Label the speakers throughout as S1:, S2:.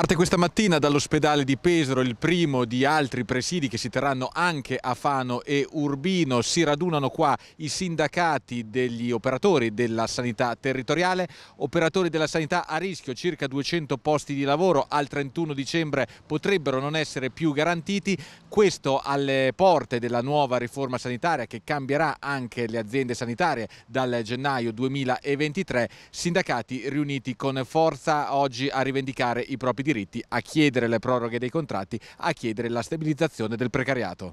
S1: Parte questa mattina dall'ospedale di Pesaro il primo di altri presidi che si terranno anche a Fano e Urbino. Si radunano qua i sindacati degli operatori della sanità territoriale, operatori della sanità a rischio, circa 200 posti di lavoro al 31 dicembre potrebbero non essere più garantiti questo alle porte della nuova riforma sanitaria che cambierà anche le aziende sanitarie dal gennaio 2023, sindacati riuniti con forza oggi a rivendicare i propri diritti, a chiedere le proroghe dei contratti, a chiedere la stabilizzazione del
S2: precariato.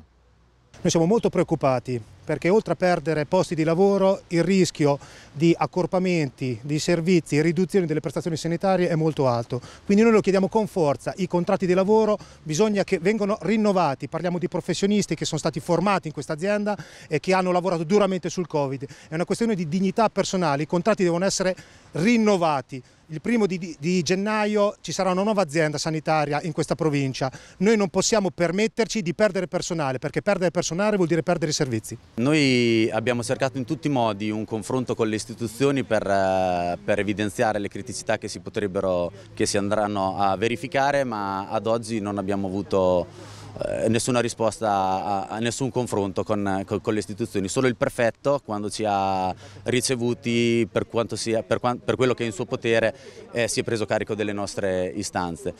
S2: Noi siamo molto preoccupati perché oltre a perdere posti di lavoro il rischio di accorpamenti, di servizi, e riduzione delle prestazioni sanitarie è molto alto. Quindi noi lo chiediamo con forza, i contratti di lavoro bisogna che vengano rinnovati, parliamo di professionisti che sono stati formati in questa azienda e che hanno lavorato duramente sul Covid, è una questione di dignità personale, i contratti devono essere rinnovati il primo di, di, gennaio ci sarà una nuova azienda sanitaria in questa provincia. Noi non possiamo permetterci di perdere personale, perché perdere personale vuol dire perdere i servizi.
S3: Noi abbiamo cercato in tutti i modi un confronto con le istituzioni per, eh, per evidenziare le criticità che si potrebbero, che si andranno a verificare, ma ad oggi non abbiamo avuto eh, nessuna risposta a, nessun confronto con, con, con, le istituzioni, solo il prefetto quando ci ha ricevuti per, sia, per, per quello che è in suo potere eh, si è preso carico delle nostre istanze.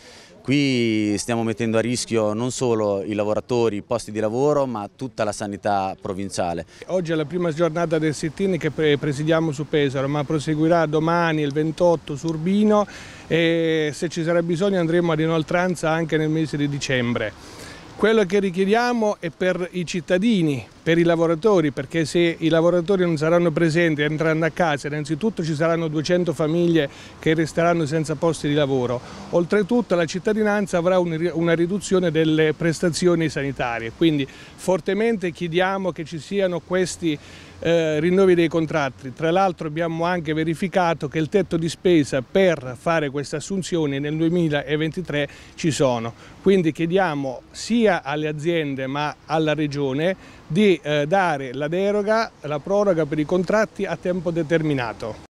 S3: Qui stiamo mettendo a rischio non solo i lavoratori, i posti di lavoro ma tutta la sanità provinciale.
S4: Oggi è la prima giornata del sit-in che presidiamo su Pesaro ma proseguirà domani il 28 su Urbino e se ci sarà bisogno andremo ad inoltranza anche nel mese di dicembre. Quello che richiediamo è per i cittadini, per i lavoratori, perché se i lavoratori non saranno presenti entrando a casa, innanzitutto ci saranno 200 famiglie che resteranno senza posti di lavoro. Oltretutto la cittadinanza avrà una riduzione delle prestazioni sanitarie, quindi fortemente chiediamo che ci siano questi eh, rinnovi dei contratti. Tra l'altro abbiamo anche verificato che il tetto di spesa per fare queste assunzioni nel 2023 ci sono. Quindi chiediamo sia alle aziende ma alla Regione di eh, dare la deroga, la proroga per i contratti a tempo determinato.